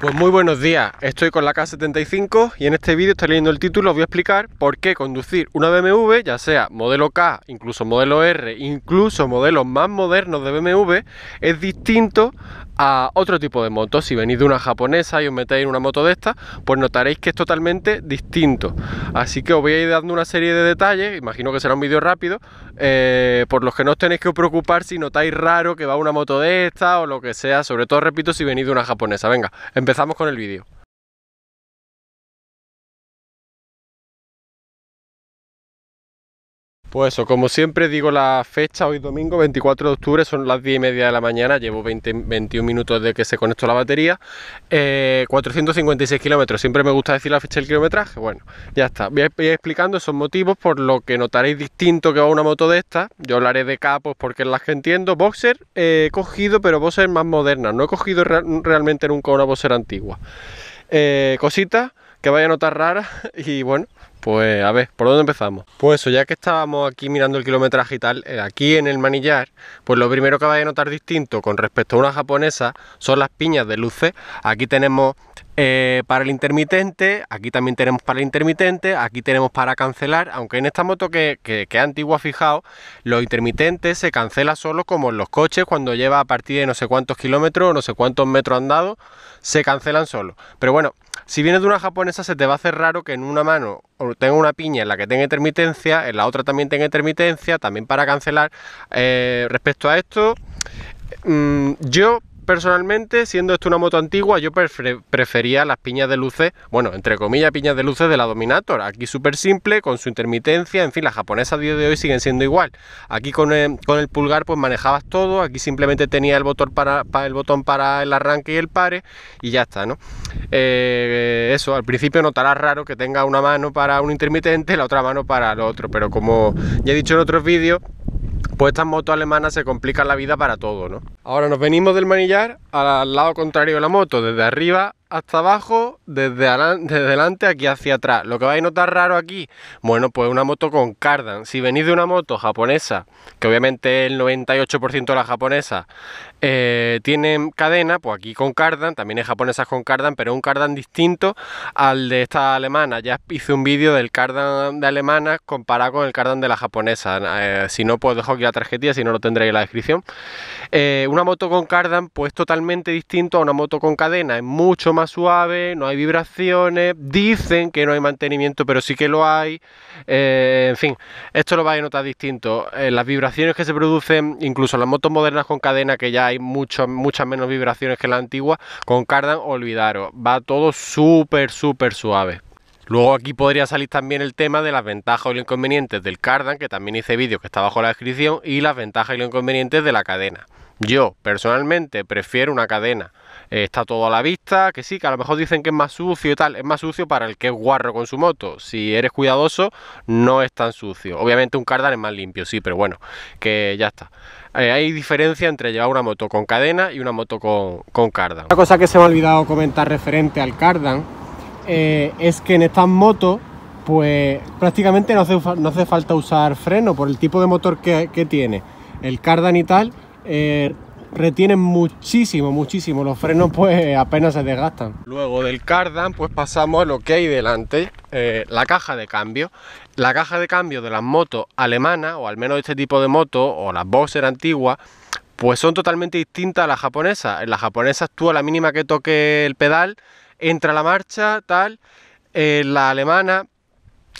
Pues muy buenos días, estoy con la K75 y en este vídeo estaré leyendo el título, os voy a explicar por qué conducir una BMW, ya sea modelo K, incluso modelo R, incluso modelos más modernos de BMW, es distinto a otro tipo de motos. Si venís de una japonesa y os metéis en una moto de esta, pues notaréis que es totalmente distinto. Así que os voy a ir dando una serie de detalles, imagino que será un vídeo rápido, eh, por los que no os tenéis que preocupar si notáis raro que va una moto de esta o lo que sea, sobre todo repito si venís de una japonesa. Venga, empezamos con el vídeo. Pues eso, como siempre digo la fecha, hoy domingo 24 de octubre, son las 10 y media de la mañana, llevo 21 minutos de que se conectó la batería, 456 eh, kilómetros, siempre me gusta decir la fecha del kilometraje, bueno, ya está, voy a ir explicando esos motivos por lo que notaréis distinto que va una moto de esta yo hablaré de capos porque es las que entiendo, boxer he cogido, pero boxer más moderna, no he cogido realmente nunca una boxer antigua, eh, cositas que vaya a notar raras y bueno, pues a ver, ¿por dónde empezamos? Pues eso, ya que estábamos aquí mirando el kilometraje y tal, eh, aquí en el manillar, pues lo primero que vais a notar distinto con respecto a una japonesa son las piñas de luces. Aquí tenemos eh, para el intermitente, aquí también tenemos para el intermitente, aquí tenemos para cancelar, aunque en esta moto que, que, que antigua fijaos, los intermitentes se cancela solo como en los coches cuando lleva a partir de no sé cuántos kilómetros no sé cuántos metros andados, se cancelan solo. Pero bueno, si vienes de una japonesa se te va a hacer raro que en una mano tenga una piña en la que tenga intermitencia, en la otra también tenga intermitencia, también para cancelar. Eh, respecto a esto, mm, yo personalmente, siendo esto una moto antigua, yo prefería las piñas de luces, bueno, entre comillas, piñas de luces de la Dominator. Aquí súper simple, con su intermitencia, en fin, las japonesas a día de hoy siguen siendo igual. Aquí con eh, el, pulgar pues manejabas todo, aquí simplemente tenía el botón para, el botón para el arranque y el pare y ya está, ¿no? Eh, eso, al principio notarás raro que tenga una mano para un intermitente, la otra mano para el otro, pero como ya he dicho en otros vídeos, pues estas motos alemanas se complican la vida para todo, ¿no? Ahora nos venimos del manillar al lado contrario de la moto, desde arriba hasta abajo, desde, delante aquí hacia atrás. Lo que vais a notar raro aquí, bueno, pues una moto con cardan. Si venís de una moto japonesa, que obviamente el 98% de las japonesas eh, tienen cadena, pues aquí con cardan, también hay japonesas con cardan, pero un cardan distinto al de esta alemana. Ya hice un vídeo del cardan de alemanas comparado con el cardan de la japonesa. Eh, si no, pues dejo aquí la tarjetilla, si no lo tendréis en la descripción. Eh, una moto con cardan, pues totalmente distinto a una moto con cadena, es mucho más suave, no hay vibraciones, dicen que no hay mantenimiento, pero sí que lo hay. Eh, en fin, esto lo vais a notar distinto. Eh, las vibraciones que se producen, incluso las motos modernas con cadena, que ya hay muchas muchas menos vibraciones que la antigua con cardan, olvidaros, va todo súper, súper suave. Luego aquí podría salir también el tema de las ventajas o los inconvenientes del cardan, que también hice vídeo que está bajo la descripción, y las ventajas y los inconvenientes de la cadena. Yo personalmente prefiero una cadena. Eh, está todo a la vista, que sí, que a lo mejor dicen que es más sucio y tal. Es más sucio para el que es guarro con su moto. Si eres cuidadoso, no es tan sucio. Obviamente un cardan es más limpio, sí, pero bueno, que ya está. Eh, hay diferencia entre llevar una moto con cadena y una moto con, con cardan. Una cosa que se me ha olvidado comentar referente al cardan eh, es que en estas motos pues prácticamente no hace, falta usar freno por el tipo de motor que, que tiene. El cardan y tal eh, retienen muchísimo, muchísimo. Los frenos pues apenas se desgastan. Luego del cardan pues pasamos a lo que hay delante, eh, la caja de cambio. La caja de cambio de las motos alemanas, o al menos este tipo de motos, o las Boxer antiguas, pues son totalmente distintas a las japonesas. En las japonesas tú a la mínima que toque el pedal, entra la marcha, tal. En la alemana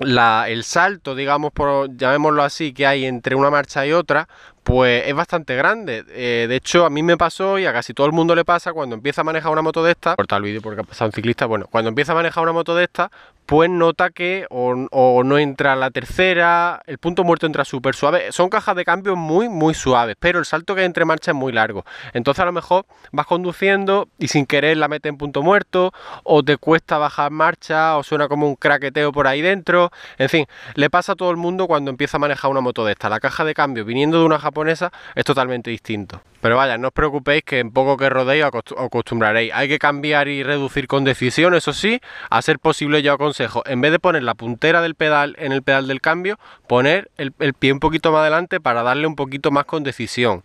la, el salto, digamos, por, llamémoslo así, que hay entre una marcha y otra, pues es bastante grande. Eh, de hecho, a mí me pasó y a casi todo el mundo le pasa cuando empieza a manejar una moto de esta, corta el vídeo porque ha pasado un ciclista, bueno, cuando empieza a manejar una moto de esta, pues nota que o, no entra la tercera, el punto muerto entra súper suave. Son cajas de cambio muy, muy suaves, pero el salto que entre marcha es muy largo. Entonces a lo mejor vas conduciendo y sin querer la metes en punto muerto, o te cuesta bajar marcha, o suena como un craqueteo por ahí dentro. En fin, le pasa a todo el mundo cuando empieza a manejar una moto de esta. La caja de cambio viniendo de una japonesa es totalmente distinto. Pero vaya, no os preocupéis que en poco que rodéis os acostumbraréis. Hay que cambiar y reducir con decisión, eso sí, a ser posible ya con en vez de poner la puntera del pedal en el pedal del cambio, poner el, pie un poquito más adelante para darle un poquito más con decisión.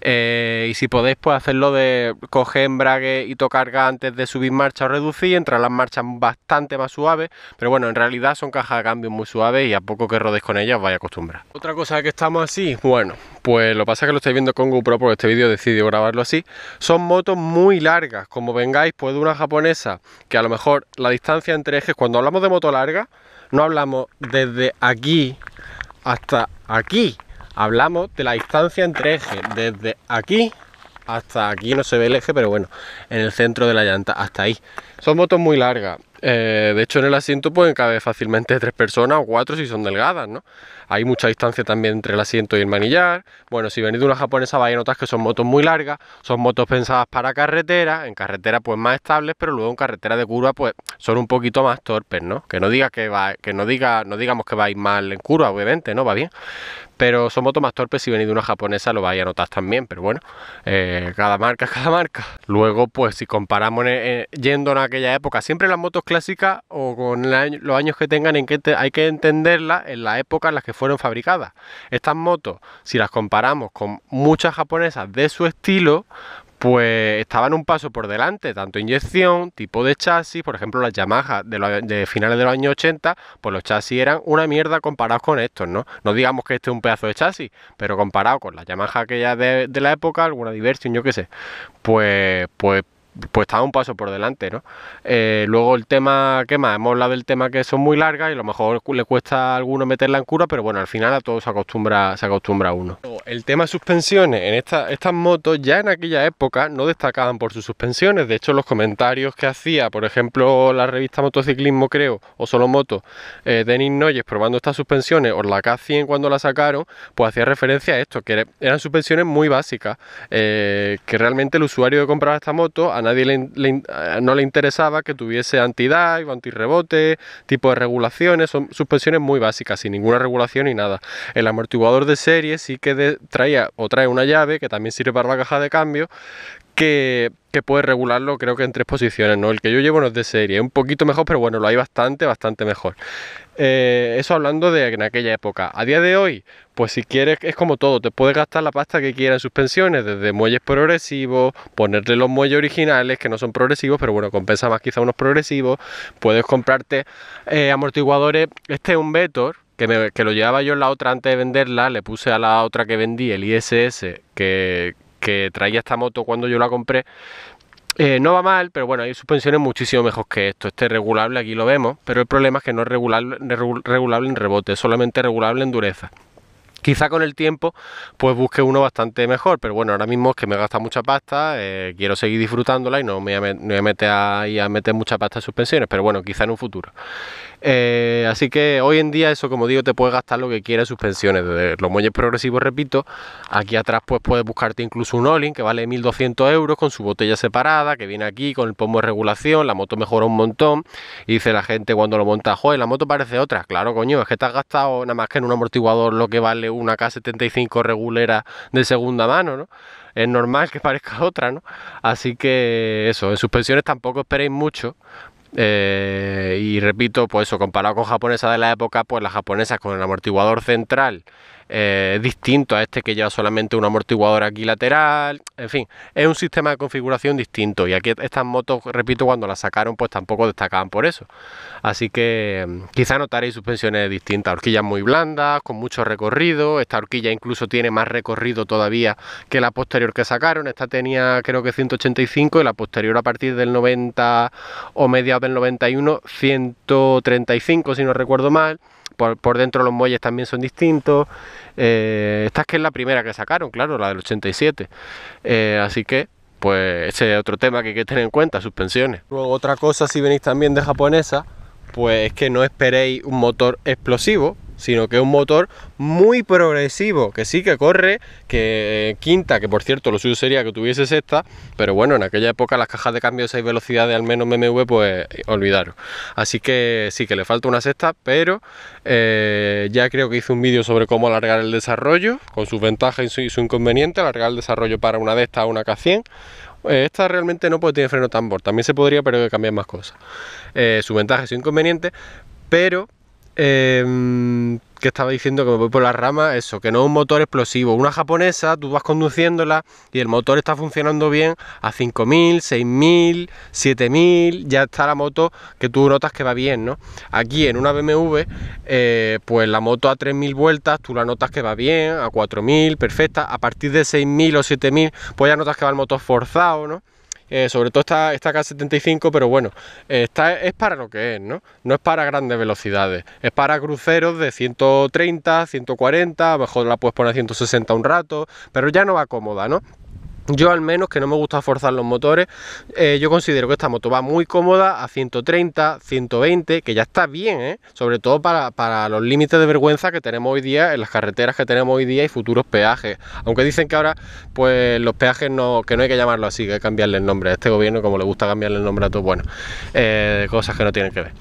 Eh, y si podéis, pues hacerlo de coger embrague y tocar antes de subir marcha o reducir, entrar las marchas bastante más suaves, pero bueno, en realidad son cajas de cambio muy suaves y a poco que rodéis con ellas os vais a acostumbrar. Otra cosa que estamos así, bueno, pues lo pasa que lo estáis viendo con GoPro porque este vídeo decidió grabarlo así, son motos muy largas, como vengáis, puede una japonesa, que a lo mejor la distancia entre ejes cuando lo de moto larga, no hablamos desde aquí hasta aquí. Hablamos de la distancia entre ejes, desde aquí hasta aquí no se ve el eje, pero bueno, en el centro de la llanta, hasta ahí. Son motos muy largas. Eh, de hecho, en el asiento pueden caber fácilmente tres personas o cuatro si son delgadas, ¿no? Hay mucha distancia también entre el asiento y el manillar. Bueno, si venís de una japonesa vais a notar que son motos muy largas, son motos pensadas para carretera, en carretera pues más estables, pero luego en carretera de curva pues son un poquito más torpes, ¿no? Que no diga que va, que no diga, no digamos que vais mal en curva, obviamente, ¿no? Va bien. Pero son motos más torpes, si venís de una japonesa lo vais a notar también, pero bueno, eh, cada marca, es cada marca. Luego, pues si comparamos yendo en aquella época, siempre las motos clásica o con los años que tengan en que hay que entenderla en la época en las que fueron fabricadas. Estas motos, si las comparamos con muchas japonesas de su estilo, pues estaban un paso por delante, tanto inyección, tipo de chasis, por ejemplo las Yamaha de, finales de los años 80, pues los chasis eran una mierda comparados con estos, ¿no? No digamos que este es un pedazo de chasis, pero comparado con las Yamaha aquellas de, de la época, alguna diversión, yo qué sé, pues, pues pues está un paso por delante, ¿no? Eh, luego el tema, que más? Hemos hablado del tema que son muy largas y a lo mejor le cuesta a alguno meterla en cura, pero bueno, al final a todos se acostumbra, se acostumbra uno. El tema suspensiones, en estas motos ya en aquella época no destacaban por sus suspensiones, de hecho los comentarios que hacía, por ejemplo, la revista Motociclismo creo, o Solo Moto, eh, Denis Noyes probando estas suspensiones, o la K100 cuando la sacaron, pues hacía referencia a esto, que eran suspensiones muy básicas, eh, que realmente el usuario que compraba esta moto, a nadie le, no le interesaba que tuviese anti-dive anti-rebote, tipo de regulaciones, son suspensiones muy básicas, sin ninguna regulación ni nada. El amortiguador de serie sí que traía o trae una llave que también sirve para la caja de cambio, que, que puedes regularlo, creo que en tres posiciones, ¿no? El que yo llevo no es de serie, un poquito mejor, pero bueno, lo hay bastante, bastante mejor. Eh, eso hablando de en aquella época. A día de hoy, pues si quieres, es como todo, te puedes gastar la pasta que quieras en suspensiones, desde muelles progresivos, ponerle los muelles originales, que no son progresivos, pero bueno, compensa más quizá unos progresivos, puedes comprarte eh, amortiguadores, este es un Vetor, que, que, lo llevaba yo en la otra antes de venderla, le puse a la otra que vendí, el ISS, que, que traía esta moto cuando yo la compré. Eh, no va mal, pero bueno, hay suspensiones muchísimo mejor que esto. Este regulable aquí lo vemos, pero el problema es que no es regulable, en rebote, solamente regulable en dureza. Quizá con el tiempo pues busque uno bastante mejor, pero bueno, ahora mismo es que me gasta mucha pasta, eh, quiero seguir disfrutándola y no me voy a meter mucha pasta en suspensiones, pero bueno, quizá en un futuro. Eh, así que hoy en día eso, como digo, te puedes gastar lo que quieras en suspensiones. Desde los muelles progresivos, repito, aquí atrás pues puedes buscarte incluso un Olin que vale 1.200 euros con su botella separada, que viene aquí con el pomo de regulación, la moto mejora un montón. Y dice la gente cuando lo monta, joder, la moto parece otra. Claro, coño, es que te has gastado nada más que en un amortiguador lo que vale una K75 regulera de segunda mano, ¿no? Es normal que parezca otra, ¿no? Así que eso, en suspensiones tampoco esperéis mucho, eh, y repito, pues eso, comparado con japonesa de la época, pues las japonesas con el amortiguador central eh, distinto a este que lleva solamente un amortiguador aquí lateral. En fin, es un sistema de configuración distinto. Y aquí estas motos, repito, cuando las sacaron, pues tampoco destacaban por eso. Así que mm, quizá notaréis suspensiones distintas. Horquillas muy blandas, con mucho recorrido. Esta horquilla incluso tiene más recorrido todavía que la posterior que sacaron. Esta tenía creo que 185 y la posterior a partir del 90 o mediados del 91, 135 si no recuerdo mal por, dentro los muelles también son distintos. Eh, esta es que es la primera que sacaron, claro, la del 87. Eh, así que, pues ese es otro tema que hay que tener en cuenta, suspensiones. Luego, otra cosa, si venís también de japonesa, pues que no esperéis un motor explosivo, sino que es un motor muy progresivo, que sí que corre, que eh, quinta, que por cierto lo suyo sería que tuviese sexta, pero bueno, en aquella época las cajas de cambio de 6 velocidades, al menos MMV, pues olvidaron. Así que sí que le falta una sexta, pero eh, ya creo que hice un vídeo sobre cómo alargar el desarrollo, con sus ventajas y su, inconvenientes inconveniente, alargar el desarrollo para una de estas a una K100, eh, esta realmente no puede tener freno tambor, también se podría, pero hay que cambiar más cosas. Sus su ventaja es su inconveniente, pero Em, que estaba diciendo que me voy por la rama, eso, que no es un motor explosivo. Una japonesa, tú vas conduciéndola y el motor está funcionando bien a 5.000, 6.000, 7.000, ya está la moto que tú notas que va bien, ¿no? Aquí en una BMW, eh, pues la moto a 3.000 vueltas, tú la notas que va bien, a 4.000, perfecta, a partir de 6.000 o 7.000, pues ya notas que va el motor forzado, ¿no? Eh, sobre todo esta, esta K75, pero bueno, es para lo que es, ¿no? No es para grandes velocidades, es para cruceros de 130, 140, a lo mejor la puedes poner a 160 un rato, pero ya no va cómoda, ¿no? Yo al menos, que no me gusta forzar los motores, eh, yo considero que esta moto va muy cómoda a 130, 120, que ya está bien, ¿eh? sobre todo para, los límites de vergüenza que tenemos hoy día en las carreteras que tenemos hoy día y futuros peajes. Aunque dicen que ahora pues los peajes no, que no hay que llamarlo así, que hay que cambiarle el nombre a este gobierno, como le gusta cambiarle el nombre a todo, bueno, eh, cosas que no tienen que ver.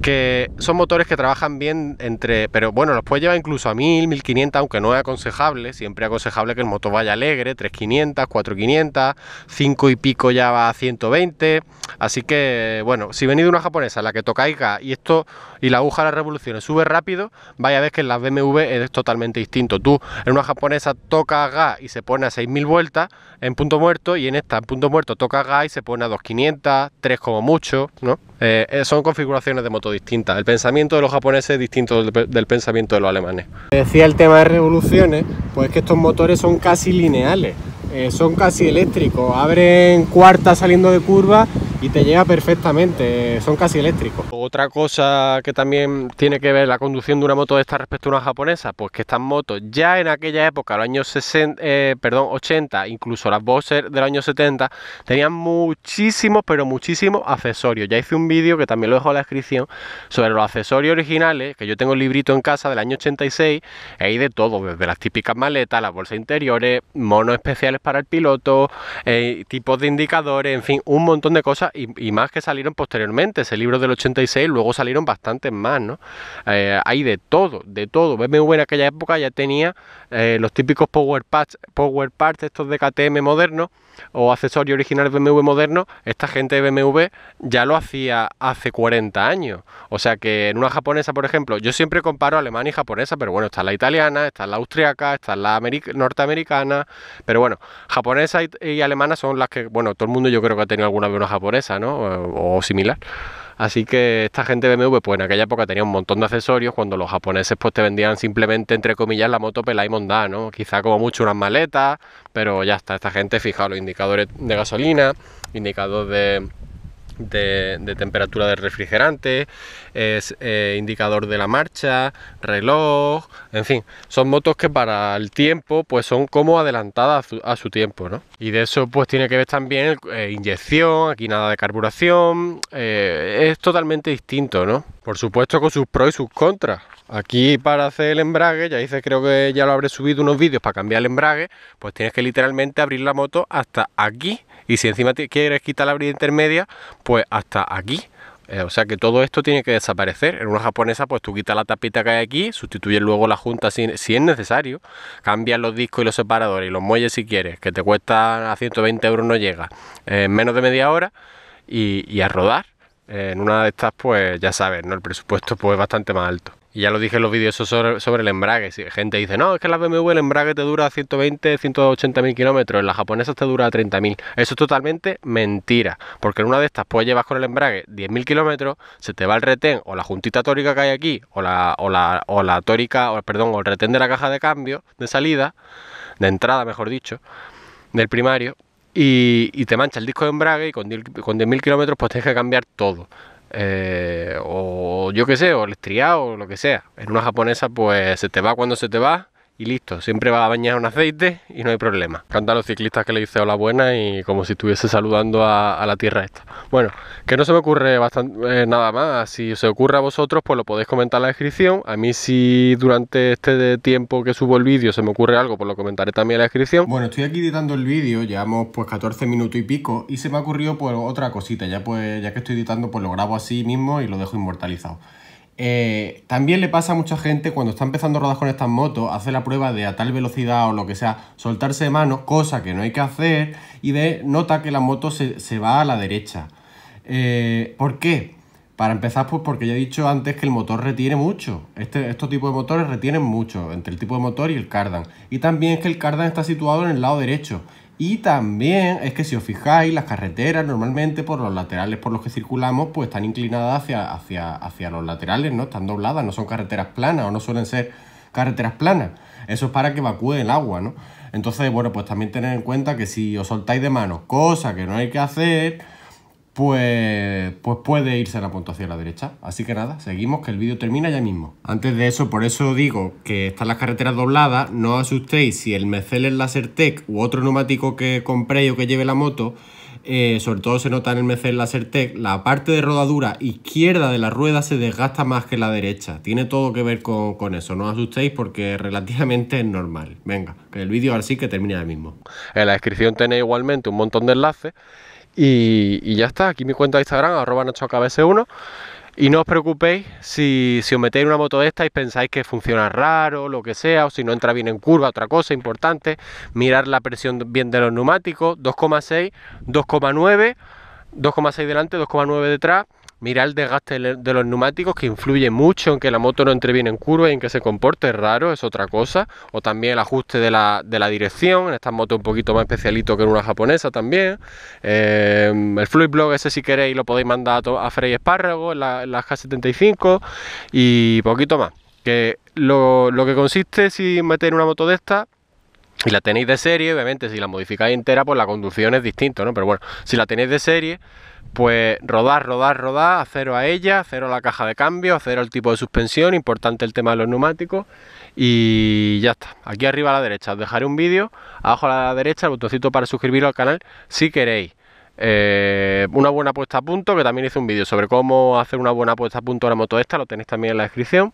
Que son motores que trabajan bien entre, pero bueno, los puede llevar incluso a 1000, 1500, aunque no es aconsejable, siempre aconsejable que el motor vaya alegre, 3500, 4 500, 5 y pico ya va a 120, así que bueno, si venido una japonesa, la que tocáis gas y esto y la aguja de las revoluciones sube rápido, vaya a ver que en las BMW es totalmente distinto. Tú en una japonesa tocas gas y se pone a 6.000 vueltas en punto muerto y en esta en punto muerto toca gas y se pone a 2.500, 3 como mucho, ¿no? Eh, eh, son configuraciones de moto distintas. El pensamiento de los japoneses es distinto del, del pensamiento de los alemanes. Decía el tema de revoluciones, pues que estos motores son casi lineales. Eh, son casi eléctricos, abren cuarta saliendo de curva y te llega perfectamente, son casi eléctricos. Otra cosa que también tiene que ver la conducción de una moto de esta respecto a una japonesa, pues que estas motos ya en aquella época, los años 60, eh, perdón, 80, incluso las Boxer del año 70, tenían muchísimos, pero muchísimos accesorios. Ya hice un vídeo que también lo dejo en la descripción sobre los accesorios originales, que yo tengo el librito en casa del año 86, y de todo, desde las típicas maletas, las bolsas interiores, monos especiales para el piloto, eh, tipos de indicadores, en fin, un montón de cosas y, más que salieron posteriormente. Ese libro del 86, luego salieron bastantes más, ¿no? Eh, hay de todo, de todo. BMW en aquella época ya tenía eh, los típicos power parts, power parts estos de KTM modernos o accesorio original BMW moderno, esta gente de BMW ya lo hacía hace 40 años. O sea que en una japonesa, por ejemplo, yo siempre comparo alemana y japonesa, pero bueno, está la italiana, está la austriaca, está la norteamericana, pero bueno, japonesa y, alemana son las que, bueno, todo el mundo yo creo que ha tenido alguna vez una japonesa, ¿no? o similar. Así que esta gente de BMW, pues en aquella época tenía un montón de accesorios, cuando los japoneses pues te vendían simplemente, entre comillas, la moto pelada y mondá, ¿no? Quizá como mucho unas maletas, pero ya está, esta gente, fijaos, los indicadores de gasolina, indicadores de de, temperatura del refrigerante, es eh, indicador de la marcha, reloj, en fin, son motos que para el tiempo pues son como adelantadas a su, tiempo, ¿no? Y de eso pues tiene que ver también eh, inyección, aquí nada de carburación, eh, es totalmente distinto, ¿no? Por supuesto con sus pros y sus contras. Aquí para hacer el embrague, ya hice, creo que ya lo habré subido unos vídeos para cambiar el embrague, pues tienes que literalmente abrir la moto hasta aquí. Y si encima quieres quitar la brida intermedia, pues hasta aquí. Eh, o sea que todo esto tiene que desaparecer. En una japonesa, pues tú quitas la tapita que hay aquí, sustituyes luego la junta si, es necesario, cambias los discos y los separadores y los muelles si quieres, que te cuesta a 120 euros no llega, en menos de media hora y, a rodar. Eh, en una de estas, pues ya sabes, ¿no? el presupuesto pues, es bastante más alto. Y ya lo dije en los vídeos sobre, el embrague. Si gente dice, no, es que la BMW el embrague te dura 120, 180 mil kilómetros, en la japonesa te dura 30 mil. Eso es totalmente mentira, porque en una de estas pues llevas con el embrague 10 mil kilómetros, se te va el retén o la juntita tórica que hay aquí, o la, o la, o la tórica, o, perdón, o el retén de la caja de cambio de salida, de entrada mejor dicho, del primario, y, te mancha el disco de embrague y con 10 mil kilómetros pues tienes que cambiar todo. Eh, o yo qué sé, o el estriado, o lo que sea. En una japonesa, pues se te va cuando se te va y listo. Siempre va a bañar un aceite y no hay problema. Canta a los ciclistas que le dice hola buena y como si estuviese saludando a, la tierra esta. Bueno, que no se me ocurre bastante, eh, nada más. Si se ocurre a vosotros, pues lo podéis comentar en la descripción. A mí si durante este tiempo que subo el vídeo se me ocurre algo, pues lo comentaré también en la descripción. Bueno, estoy aquí editando el vídeo, llevamos pues 14 minutos y pico y se me ha ocurrido pues otra cosita. Ya pues ya que estoy editando, pues lo grabo así mismo y lo dejo inmortalizado. Eh, también le pasa a mucha gente cuando está empezando rodar con estas motos, hace la prueba de a tal velocidad o lo que sea, soltarse de mano, cosa que no hay que hacer, y de nota que la moto se, va a la derecha. Eh, ¿Por qué? Para empezar, pues porque ya he dicho antes que el motor retiene mucho. Este, estos tipos de motores retienen mucho, entre el tipo de motor y el cardan. Y también es que el cardan está situado en el lado derecho. Y también es que si os fijáis, las carreteras normalmente por los laterales por los que circulamos, pues están inclinadas hacia, hacia, hacia los laterales, ¿no? Están dobladas, no son carreteras planas o no suelen ser carreteras planas. Eso es para que evacúe el agua, ¿no? Entonces, bueno, pues también tened en cuenta que si os soltáis de manos, cosa que no hay que hacer, pues, pues puede irse a la puntuación a la derecha. Así que nada, seguimos que el vídeo termina ya mismo. Antes de eso, por eso digo que están las carreteras dobladas, no os asustéis si el Mecel en la u otro neumático que compréis o que lleve la moto, eh, sobre todo se nota en el Mecel la Certec, la parte de rodadura izquierda de la rueda se desgasta más que la derecha. Tiene todo que ver con, eso, no os asustéis porque relativamente es normal. Venga, que el vídeo ahora sí que termina ya mismo. En la descripción tenéis igualmente un montón de enlaces y, ya está, aquí mi cuenta de Instagram, arroba 1 Y no os preocupéis si, os metéis en una moto de esta y pensáis que funciona raro, lo que sea, o si no entra bien en curva, otra cosa importante, mirar la presión bien de los neumáticos, 2,6, 2,9, 2,6 delante, 2,9 detrás mirar el desgaste de los neumáticos que influye mucho en que la moto no entre bien en curva y en que se comporte es raro, es otra cosa. O también el ajuste de la, dirección, en estas motos un poquito más especialito que en una japonesa también. Em, el fluid blog ese si queréis lo podéis mandar a, a Frey Espárrago en la, K75 y poquito más. Que lo, lo que consiste si meter una moto de esta y la tenéis de serie, obviamente si la modificáis entera, pues la conducción es distinta, ¿no? Pero bueno, si la tenéis de serie, pues rodar, rodar, rodar, acero a ella, cero a la caja de cambio, cero el tipo de suspensión, importante el tema de los neumáticos y ya está. Aquí arriba a la derecha os dejaré un vídeo, abajo a la derecha el botoncito para suscribiros al canal si queréis. Eh, una buena puesta a punto, que también hice un vídeo sobre cómo hacer una buena puesta a punto a la moto esta, lo tenéis también en la descripción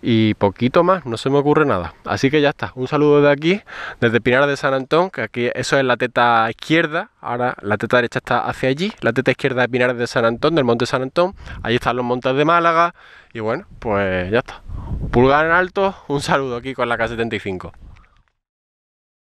y poquito más, no se me ocurre nada. Así que ya está, un saludo de aquí, desde Pinar de San Antón, que aquí eso es la teta izquierda, ahora la teta derecha está hacia allí, la teta izquierda es Pinar de San Antón, del Monte San Antón, ahí están los montes de Málaga y bueno, pues ya está. Pulgar en alto, un saludo aquí con la K75.